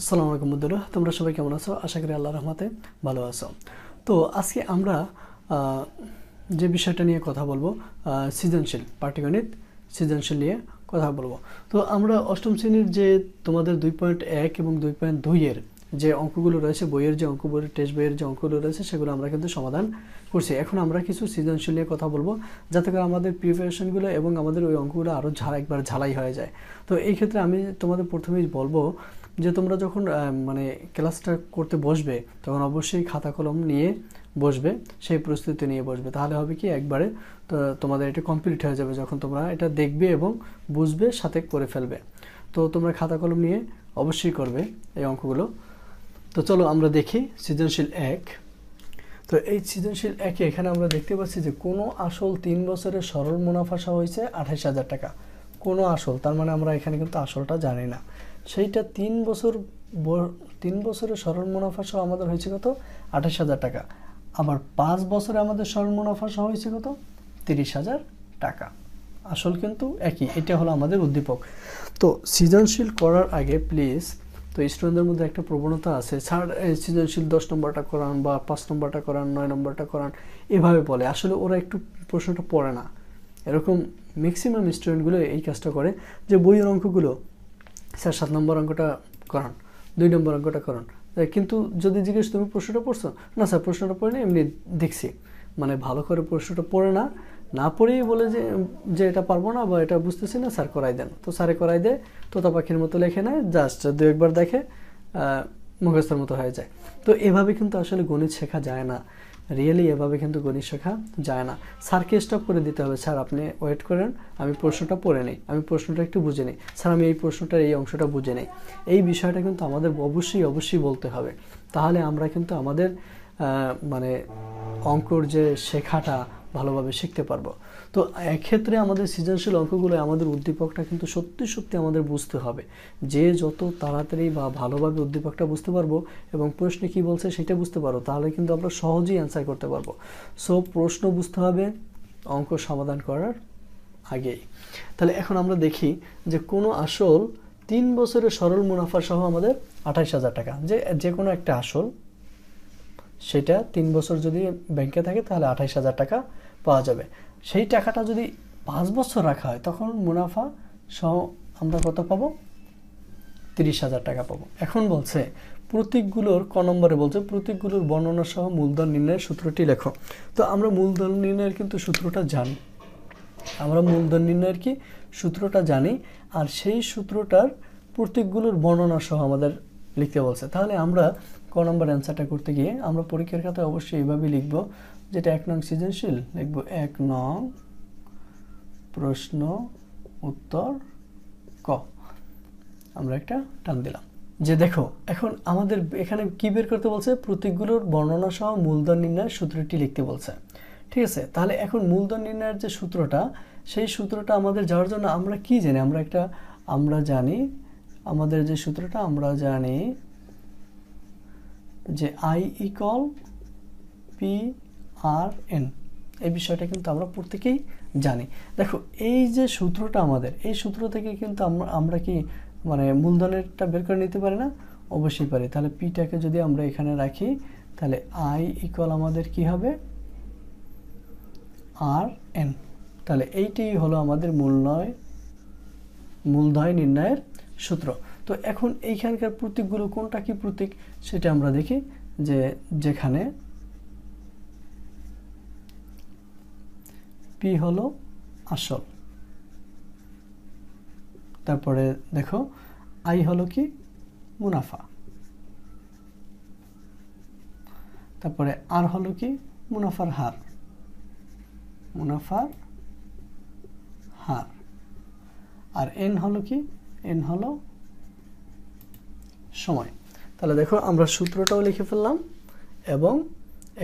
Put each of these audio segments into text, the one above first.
আসসালামু আলাইকুম বন্ধুরা তোমরা সবাই কেমন আছো আশা করি আল্লাহ রহমাতে ভালো আছো তো আজকে আমরা যে বিষয়টা নিয়ে কথা বলবো সৃজনশীল পাটিগণিত সৃজনশীল নিয়ে কথা বলবো তো আমরা অষ্টম শ্রেণীর যে তোমাদের দুই পয়েন্ট এক এবং দুই পয়েন্ট দুইয়ের যে অঙ্কগুলো রয়েছে বইয়ের যে অঙ্ক বইয়ের টেস্ট বইয়ের যে অঙ্কগুলো রয়েছে সেগুলো আমরা কিন্তু সমাধান করছি এখন আমরা কিছু সৃজনশীল নিয়ে কথা বলবো যাতে করে আমাদের প্রিপারেশনগুলো এবং আমাদের ওই অঙ্কগুলো আরও ঝাড়া একবার ঝালাই হয়ে যায় তো এই ক্ষেত্রে আমি তোমাদের প্রথমেই বলবো যে তোমরা যখন মানে ক্লাসটা করতে বসবে তখন অবশ্যই খাতা কলম নিয়ে বসবে সেই প্রস্তুতি নিয়ে বসবে তাহলে হবে কি একবারে তো তোমাদের এটা কমপ্লিট হয়ে যাবে যখন তোমরা এটা দেখবে এবং বুঝবে সাথে করে ফেলবে তো তোমরা খাতা কলম নিয়ে অবশ্যই করবে এই অঙ্কগুলো তো চলো আমরা দেখি সৃজনশীল এক তো এই সৃজনশীল একে এখানে আমরা দেখতে পাচ্ছি যে কোনো আসল তিন বছরের সরল মুনাফা হয়েছে আঠাইশ হাজার টাকা কোনো আসল তার মানে আমরা এখানে কিন্তু আসলটা জানি না সেইটা তিন বছর তিন বছরে স্মরণ মুনাফা সহ আমাদের হয়েছে কত আঠাশ হাজার টাকা আবার পাঁচ বছরে আমাদের স্মরণ মুনাফা সহ হয়েছে কত তিরিশ হাজার টাকা আসল কিন্তু একই এটা হলো আমাদের উদ্দীপক তো সৃজনশীল করার আগে প্লিজ তো স্টুডেন্টদের মধ্যে একটা প্রবণতা আছে স্যার সৃজনশীল দশ নম্বরটা করান বা পাঁচ নম্বরটা করান নয় নম্বরটা করান এভাবে বলে আসলে ওরা একটু প্রশ্নটা পড়ে না এরকম ম্যাক্সিমাম স্টুডেন্টগুলো এই কাজটা করে যে বইয়ের অঙ্কগুলো স্যার সাত নম্বর অঙ্কটা করান দুই নম্বর অঙ্কটা করান কিন্তু যদি জিজ্ঞেস তুমি প্রশ্নটা পড়ছো না স্যার প্রশ্নটা পড়ে এমনি দেখছি মানে ভালো করে প্রশ্নটা পড়ে না না পড়েই বলে যে যে এটা পারবো না বা এটা বুঝতেছি না স্যার করাই দেন তো স্যারে করাই দেয় তোতা পাখির মতো লেখে নেয় জাস্ট দু একবার দেখে মুখস্থর মতো হয়ে যায় তো এভাবে কিন্তু আসলে গণিত শেখা যায় না রিয়েলি এভাবে কিন্তু গণিত শেখা যায় না স্যারকে স্টপ করে দিতে হবে স্যার আপনি ওয়েট করেন আমি প্রশ্নটা পড়ে নিই আমি প্রশ্নটা একটু বুঝে নিই স্যার আমি এই প্রশ্নটার এই অংশটা বুঝে নিই এই বিষয়টা কিন্তু আমাদের অবশ্যই অবশ্যই বলতে হবে তাহলে আমরা কিন্তু আমাদের মানে অঙ্কর যে শেখাটা ভালোভাবে শিখতে পারবো তো এক্ষেত্রে আমাদের সৃজনশীল অঙ্কগুলো আমাদের উদ্দীপকটা কিন্তু সত্যি সত্যি আমাদের বুঝতে হবে যে যত তাড়াতাড়ি বা ভালোভাবে উদ্দীপকটা বুঝতে পারবো এবং প্রশ্নে কি বলছে সেটা বুঝতে পারবো তাহলে কিন্তু আমরা সহজেই অ্যান্সার করতে পারবো সো প্রশ্ন বুঝতে হবে অঙ্ক সমাধান করার আগেই তাহলে এখন আমরা দেখি যে কোনো আসল তিন বছরের সরল মুনাফা সহ আমাদের আঠাইশ হাজার টাকা যে যে কোনো একটা আসল সেটা তিন বছর যদি ব্যাংকে থাকে তাহলে আঠাইশ হাজার টাকা পাওয়া যাবে সেই টাকাটা যদি পাঁচ বছর রাখা হয় তখন মুনাফা সহ আমরা কত পাবো তিরিশ হাজার টাকা পাবো এখন বলছে প্রতীকগুলোর ক নম্বরে বলছে প্রতীকগুলোর বর্ণনা সহ মূলধন নির্ণয়ের সূত্রটি লেখো তো আমরা মূলধন নির্ণয়ের কিন্তু সূত্রটা জানি আমরা মূলধন নির্ণয়ের কি সূত্রটা জানি আর সেই সূত্রটার প্রতীকগুলোর বর্ণনা সহ আমাদের লিখতে বলছে তাহলে আমরা ক নম্বর অ্যান্সারটা করতে গিয়ে আমরা পরীক্ষার খাতায় অবশ্যই এভাবে লিখব যেটা এক নং সৃজনশীল লিখব এক নং প্রশ্ন উত্তর ক আমরা একটা টান দিলাম যে দেখো এখন আমাদের এখানে কি বের করতে বলছে প্রতীকগুলোর বর্ণনা সহ মূলধন নির্ণয়ের সূত্রটি লিখতে বলছে ঠিক আছে তাহলে এখন মূলধন নির্ণয়ের যে সূত্রটা সেই সূত্রটা আমাদের যাওয়ার জন্য আমরা কি জানি আমরা একটা আমরা জানি আমাদের যে সূত্রটা আমরা জানি যে I equal P R N এই বিষয়টা কিন্তু আমরা প্রত্যেকেই জানি দেখো এই যে সূত্রটা আমাদের এই সূত্র থেকে কিন্তু আমরা আমরা কি মানে মূলধনেরটা বের করে নিতে পারি না অবশ্যই পারি তাহলে পিটাকে যদি আমরা এখানে রাখি তাহলে আই ইকল আমাদের কি হবে আর এন তাহলে এইটি হলো আমাদের মূল নয় মূলধয় নির্ণয়ের সূত্র তো এখন এইখানকার প্রতীকগুলো কোনটা কি প্রতীক সেটা আমরা দেখি যে যেখানে পি হলো আসল তারপরে দেখো আই হলো কি মুনাফা তারপরে আর হলো কি মুনাফার হার মুনাফার হার আর এন হলো কি এন হলো সময় তাহলে দেখো আমরা সূত্রটাও লিখে ফেললাম এবং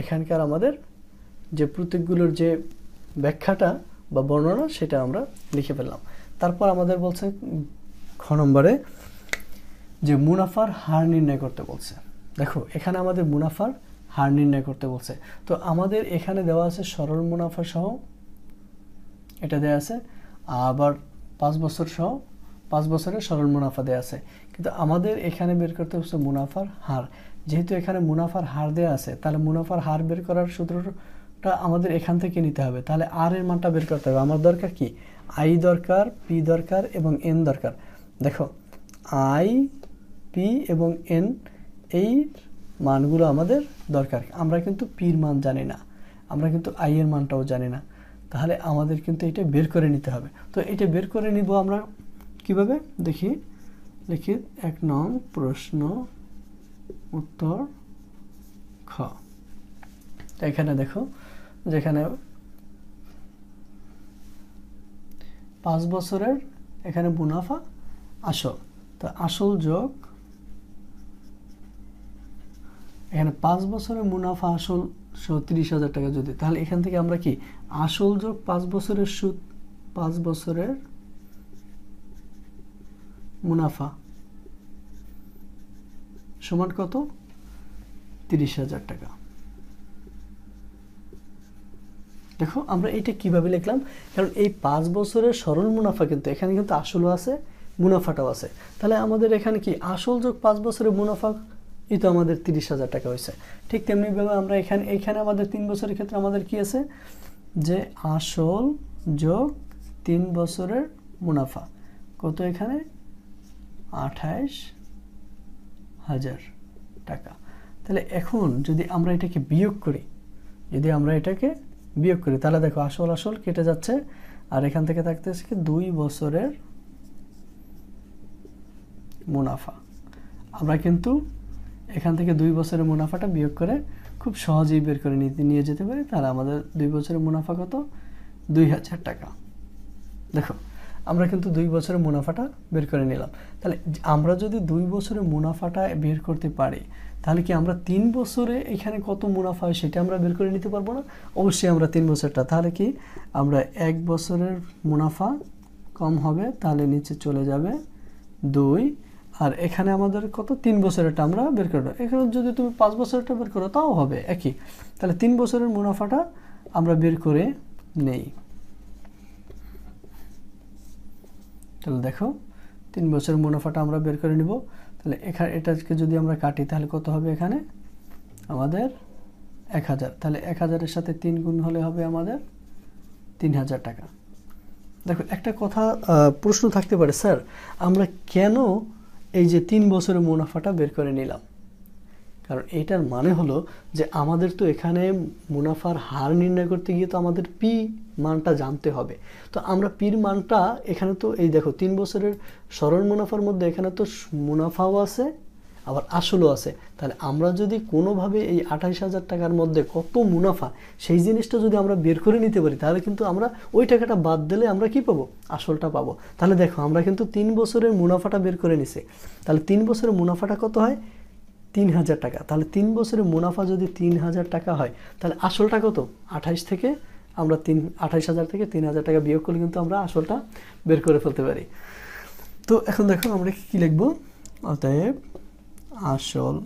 এখানকার আমাদের যে প্রতীকগুলোর যে ব্যাখ্যাটা বা বর্ণনা সেটা আমরা লিখে ফেললাম তারপর আমাদের বলছে খ নম্বরে যে মুনাফার হার নির্ণয় করতে বলছে দেখো এখানে আমাদের মুনাফার হার নির্ণয় করতে বলছে তো আমাদের এখানে দেওয়া আছে সরল মুনাফা সহ এটা দেওয়া আছে আবার পাঁচ বছর সহ পাঁচ বছরের সরল মুনাফা দেওয়া আছে কিন্তু আমাদের এখানে বের করতে হচ্ছে মুনাফার হার যেহেতু এখানে মুনাফার হার দেওয়া আছে তাহলে মুনাফার হার বের করার সূত্রটা আমাদের এখান থেকে নিতে হবে তাহলে আর এর মানটা বের করতে হবে আমার দরকার কি আই দরকার পি দরকার এবং এন দরকার দেখো আই পি এবং এন এই মানগুলো আমাদের দরকার আমরা কিন্তু পির মান জানি না আমরা কিন্তু আই এর মানটাও জানি না তাহলে আমাদের কিন্তু এটা বের করে নিতে হবে তো এটা বের করে নিব আমরা কিভাবে দেখি লিখি এক নং প্রশ্ন উত্তর খ এখানে দেখো যেখানে পাঁচ বছরের এখানে মুনাফা আসল তা আসল যোগ এখানে পাঁচ বছরের মুনাফা আসল তিরিশ হাজার টাকা যদি তাহলে এখান থেকে আমরা কি আসল যোগ পাঁচ বছরের সুদ পাঁচ বছরের মুনাফা সমান কত তিরিশ হাজার টাকা দেখো আমরা এটা কিভাবে লিখলাম কারণ এই পাঁচ বছরের সরল মুনাফা কিন্তু এখানে কিন্তু আসলও আছে মুনাফাটাও আছে তাহলে আমাদের এখানে কি আসল যোগ পাঁচ বছরের মুনাফা এই তো আমাদের তিরিশ হাজার টাকা হয়েছে ঠিক তেমনিভাবে আমরা এখানে এখানে আমাদের তিন বছরের ক্ষেত্রে আমাদের কি আছে যে আসল যোগ তিন বছরের মুনাফা কত এখানে আঠাইশ হাজার টাকা তাহলে এখন যদি আমরা এটাকে বিয়োগ করি যদি আমরা এটাকে বিয়োগ করি তাহলে দেখো আসল আসল কেটে যাচ্ছে আর এখান থেকে থাকতেছে কি দুই বছরের মুনাফা আমরা কিন্তু এখান থেকে দুই বছরের মুনাফাটা বিয়োগ করে খুব সহজেই বের করে নিতে নিয়ে যেতে পারি তাহলে আমাদের দুই বছরের মুনাফা কত দুই হাজার টাকা দেখো আমরা কিন্তু দুই বছরের মুনাফাটা বের করে নিলাম তাহলে আমরা যদি দুই বছরের মুনাফাটা বের করতে পারি তাহলে কি আমরা তিন বছরে এখানে কত মুনাফা হয় সেটা আমরা বের করে নিতে পারবো না অবশ্যই আমরা তিন বছরটা তাহলে কি আমরা এক বছরের মুনাফা কম হবে তাহলে নিচে চলে যাবে দুই আর এখানে আমাদের কত তিন বছরেরটা আমরা বের করে এখানে যদি তুমি পাঁচ বছরেরটা বের করো তাও হবে একই তাহলে তিন বছরের মুনাফাটা আমরা বের করে নেই তাহলে দেখো তিন বছরের মুনাফাটা আমরা বের করে নিব তাহলে এখানে এটাকে যদি আমরা কাটি তাহলে কত হবে এখানে আমাদের এক হাজার তাহলে এক হাজারের সাথে তিন গুণ হলে হবে আমাদের তিন হাজার টাকা দেখো একটা কথা প্রশ্ন থাকতে পারে স্যার আমরা কেন এই যে তিন বছরের মুনাফাটা বের করে নিলাম কারণ এটার মানে হলো যে আমাদের তো এখানে মুনাফার হার নির্ণয় করতে গিয়ে তো আমাদের পি মানটা জানতে হবে তো আমরা পির মানটা এখানে তো এই দেখো তিন বছরের সরল মুনাফার মধ্যে এখানে তো মুনাফাও আছে আবার আসলও আছে তাহলে আমরা যদি কোনোভাবে এই আঠাইশ হাজার টাকার মধ্যে কত মুনাফা সেই জিনিসটা যদি আমরা বের করে নিতে পারি তাহলে কিন্তু আমরা ওই টাকাটা বাদ দিলে আমরা কি পাবো আসলটা পাবো তাহলে দেখো আমরা কিন্তু তিন বছরের মুনাফাটা বের করে নিছে তাহলে তিন বছরের মুনাফাটা কত হয় তিন হাজার টাকা তাহলে তিন বছরে মুনাফা যদি তিন হাজার টাকা হয় তাহলে আসলটা কত আঠাইশ থেকে আমরা তিন আঠাইশ হাজার থেকে তিন হাজার টাকা বিয়োগ করলে কিন্তু আমরা আসলটা বের করে ফেলতে পারি তো এখন দেখো আমরা কি লিখব অতএব আসল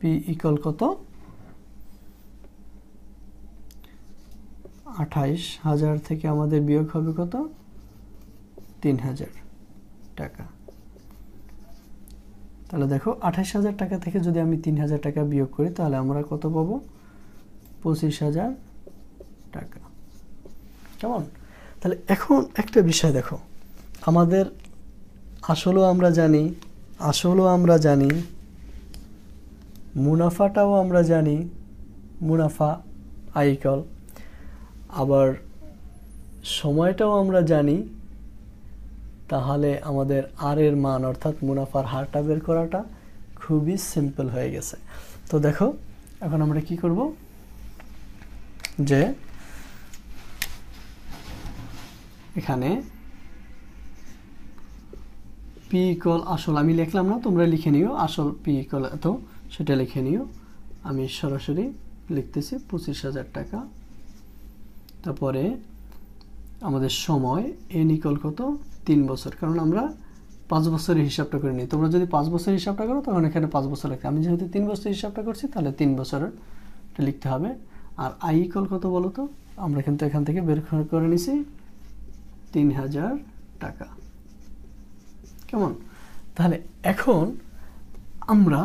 পি ইকল কত আঠাইশ হাজার থেকে আমাদের বিয়োগ হবে কত তিন হাজার টাকা তাহলে দেখো আঠাশ হাজার টাকা থেকে যদি আমি তিন হাজার টাকা বিয়োগ করি তাহলে আমরা কত পাব পঁচিশ হাজার টাকা কেমন তাহলে এখন একটা বিষয় দেখো আমাদের আসলেও আমরা জানি আসলেও আমরা জানি মুনাফাটাও আমরা জানি মুনাফা আইকল আবার সময়টাও আমরা জানি তাহলে আমাদের আর এর মান অর্থাৎ মুনাফার হারটা বের করাটা খুবই সিম্পল হয়ে গেছে তো দেখো এখন আমরা কি করব যে এখানে পি ইকল আসল আমি লিখলাম না তোমরা লিখে নিও আসল পি ইকল এত সেটা লিখে নিও আমি সরাসরি লিখতেছি পঁচিশ হাজার টাকা তারপরে আমাদের সময় এ নিকল কত তিন বছর কারণ আমরা পাঁচ বছরের হিসাবটা করে নিই তোমরা যদি পাঁচ বছরের হিসাবটা করো তখন এখানে পাঁচ বছর লাগছে আমি যেহেতু তিন বছরের হিসাবটা করছি তাহলে তিন বছরের লিখতে হবে আর আই কল কত বলো তো আমরা কিন্তু এখান থেকে বের করে নিছি তিন হাজার টাকা কেমন তাহলে এখন আমরা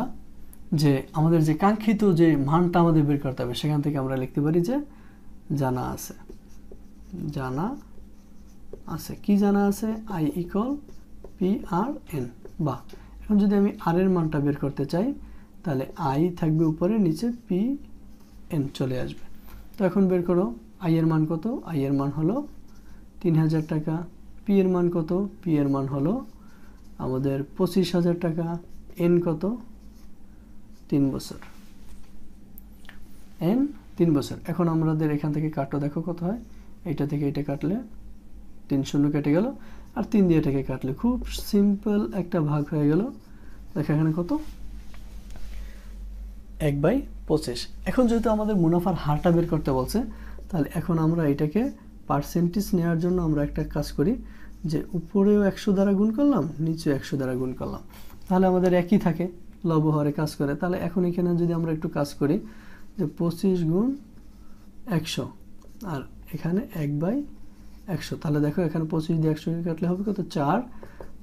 যে আমাদের যে কাঙ্ক্ষিত যে মানটা আমাদের বের করতে হবে সেখান থেকে আমরা লিখতে পারি যে জানা আছে জানা আছে কি জানা আছে I equal P R N বা এখন যদি আমি আর এর মানটা বের করতে চাই তাহলে আই থাকবে উপরে নিচে পি এন চলে আসবে তো এখন বের করো আই এর মান কত আই এর মান হলো তিন হাজার টাকা পি এর মান কত পি এর মান হলো আমাদের পঁচিশ হাজার টাকা এন কত তিন বছর এন তিন বছর এখন আমাদের এখান থেকে কাটটা দেখো কত হয় এটা থেকে এটা কাটলে তিন শূন্য কেটে গেল আর তিন দিয়ে এটাকে কাটলে খুব সিম্পল একটা ভাগ হয়ে গেল দেখো এখানে কত এক বাই পঁচিশ এখন যেহেতু আমাদের মুনাফার হারটা বের করতে বলছে তাহলে এখন আমরা এটাকে পার্সেন্টেজ নেওয়ার জন্য আমরা একটা কাজ করি যে উপরেও একশো দ্বারা গুণ করলাম নিচেও একশো দ্বারা গুণ করলাম তাহলে আমাদের একই থাকে লবহরে কাজ করে তাহলে এখন এখানে যদি আমরা একটু কাজ করি যে পঁচিশ গুণ একশো আর এখানে এক বাই একশো তাহলে দেখো এখানে পঁচিশ দিয়ে একশোকে কাটলে হবে কত চার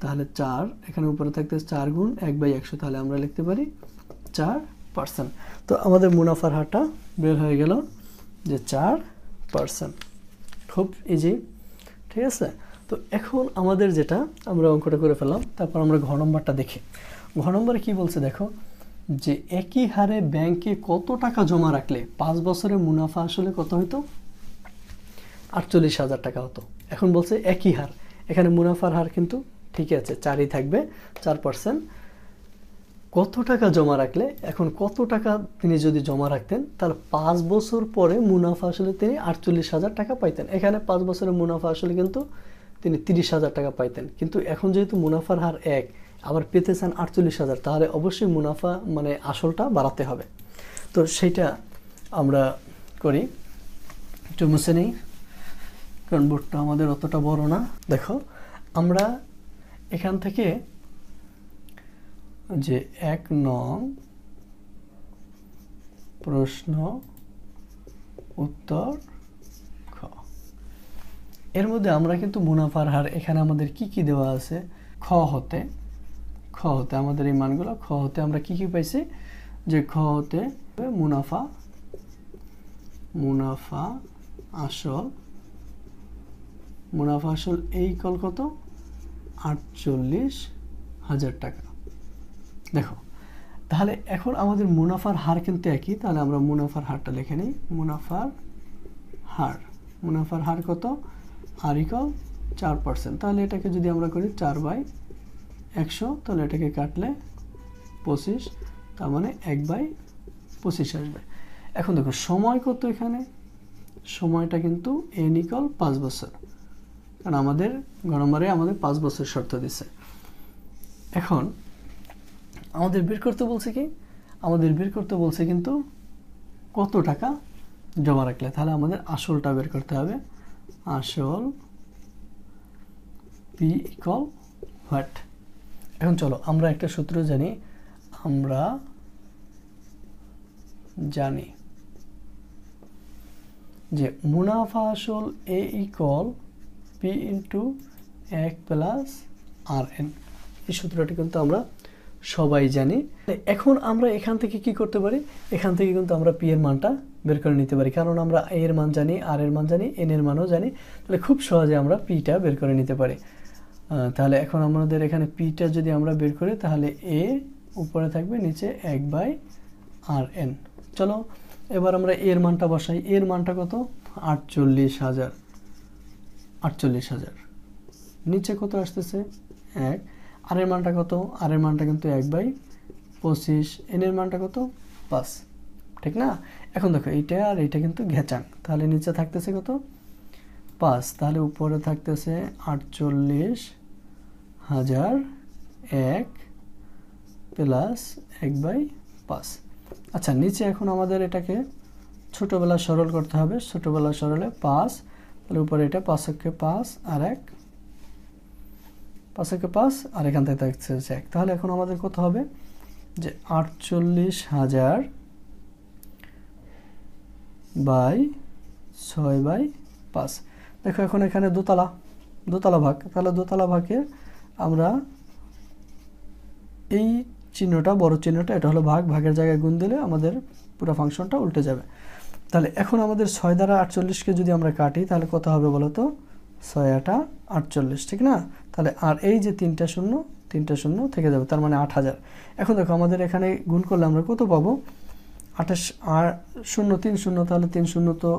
তাহলে চার এখানে উপরে থাকতে চার গুণ এক বাই একশো তাহলে আমরা লিখতে পারি চার পার্সেন্ট তো আমাদের মুনাফার হারটা বের হয়ে গেল যে চার পার্সেন্ট খুব ইজি ঠিক আছে তো এখন আমাদের যেটা আমরা অঙ্কটা করে ফেলাম তারপর আমরা ঘ নম্বরটা দেখি ঘ নম্বরে কী বলছে দেখো যে একই হারে ব্যাংকে কত টাকা জমা রাখলে পাঁচ বছরে মুনাফা আসলে কত হইতো আটচল্লিশ হাজার টাকা হতো এখন বলছে একই হার এখানে মুনাফার হার কিন্তু ঠিকই আছে চারই থাকবে চার পার্সেন্ট কত টাকা জমা রাখলে এখন কত টাকা তিনি যদি জমা রাখতেন তাহলে পাঁচ বছর পরে মুনাফা আসলে তিনি আটচল্লিশ হাজার টাকা পাইতেন এখানে পাঁচ বছরের মুনাফা আসলে কিন্তু তিনি তিরিশ হাজার টাকা পাইতেন কিন্তু এখন যেহেতু মুনাফার হার এক আবার পেতে চান আটচল্লিশ হাজার তাহলে অবশ্যই মুনাফা মানে আসলটা বাড়াতে হবে তো সেইটা আমরা করি একটু মুছে নেই কারণ বোর্ডটা আমাদের অতটা বড় না দেখো আমরা এখান থেকে যে এক নং প্রশ্ন উত্তর খ এর মধ্যে আমরা কিন্তু মুনাফার হার এখানে আমাদের কি কি দেওয়া আছে খ হতে খ হতে আমাদের এই মানগুলো খ হতে আমরা কি কি পাইছি যে খ হতে মুনাফা মুনাফা আসল মুনাফা আসল এই কল কত আটচল্লিশ হাজার টাকা দেখো তাহলে এখন আমাদের মুনাফার হার কিন্তু একই তাহলে আমরা মুনাফার হারটা লিখে নিই মুনাফার হার মুনাফার হার কত আর ইকল চার পার্সেন্ট তাহলে এটাকে যদি আমরা করি চার বাই একশো তাহলে এটাকে কাটলে পঁচিশ তার মানে এক বাই পঁচিশ আসবে এখন দেখো সময় কত এখানে সময়টা কিন্তু এনিকল পাঁচ বছর কারণ আমাদের গণমারে আমাদের পাঁচ বছর শর্ত দিছে এখন আমাদের বের করতে বলছে কি আমাদের বের করতে বলছে কিন্তু কত টাকা জমা রাখলে তাহলে আমাদের আসলটা বের করতে হবে আসল পি ইকল হোয়াট এখন চলো আমরা একটা সূত্র জানি আমরা জানি যে মুনাফা আসল এ ইকল পি ইন্টু এক প্লাস আর এন এই সূত্রটি কিন্তু আমরা সবাই জানি এখন আমরা এখান থেকে কি করতে পারি এখান থেকে কিন্তু আমরা পি এর মানটা বের করে নিতে পারি কারণ আমরা এ এর মান জানি আর এর মান জানি এন এর মানও জানি তাহলে খুব সহজে আমরা পিটা বের করে নিতে পারি তাহলে এখন আমাদের এখানে পিটা যদি আমরা বের করি তাহলে এ উপরে থাকবে নিচে এক বাই আর এন চলো এবার আমরা এর মানটা বসাই এর মানটা কত আটচল্লিশ হাজার আটচল্লিশ হাজার নিচে কত আসতেছে এক আর এর মানটা কত আর এর মানটা কিন্তু এক বাই পঁচিশ এনের মানটা কত পাঁচ ঠিক না এখন দেখো এইটা আর এইটা কিন্তু ঘেঁচাং তাহলে নিচে থাকতেছে কত পাঁচ তাহলে উপরে থাকতেছে আটচল্লিশ হাজার এক প্লাস এক বাই পাঁচ আচ্ছা নিচে এখন আমাদের এটাকে ছোটোবেলা সরল করতে হবে ছোটোবেলা সরলে পাঁচ তাহলে উপরে এটা পাঁচকে পাঁচ আর এক পাঁচকে পাঁচ আর এখান থেকে থাকছে এক তাহলে এখন আমাদের কত হবে যে আটচল্লিশ হাজার বাই ছয় বাই পাঁচ দেখো এখন এখানে দোতলা দোতলা ভাগ তাহলে দোতলা ভাগে আমরা এই চিহ্নটা বড় চিহ্নটা এটা হলো ভাগ ভাগের জায়গায় গুণ দিলে আমাদের পুরো ফাংশনটা উল্টে যাবে তাহলে এখন আমাদের ছয় দ্বারা আটচল্লিশকে যদি আমরা কাটি তাহলে কত হবে বলো তো ছয় আটা আটচল্লিশ ঠিক না তাহলে আর এই যে তিনটা শূন্য তিনটা শূন্য থেকে যাবে তার মানে আট হাজার এখন দেখো আমাদের এখানে গুণ করলে আমরা কত পাবো আঠাশ আর শূন্য তিন শূন্য তাহলে তিন শূন্য তো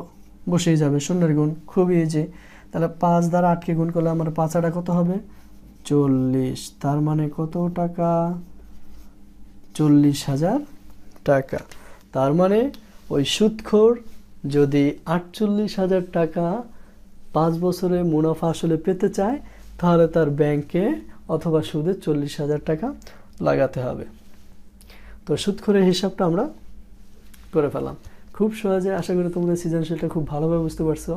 বসেই যাবে শূন্যের গুণ খুবই যে তাহলে পাঁচ দ্বারা আটকে গুণ করলে আমার পাঁচ আটা কত হবে চল্লিশ তার মানে কত টাকা চল্লিশ হাজার টাকা তার মানে ওই সুদখোর যদি আটচল্লিশ হাজার টাকা পাঁচ বছরে মুনাফা আসলে পেতে চায় তাহলে তার ব্যাংকে অথবা সুদে চল্লিশ হাজার টাকা লাগাতে হবে তো সুদখোরের হিসাবটা আমরা করে ফেলাম খুব সহজে আশা করি তোমরা সৃজনশীলটা খুব ভালোভাবে বুঝতে পারছো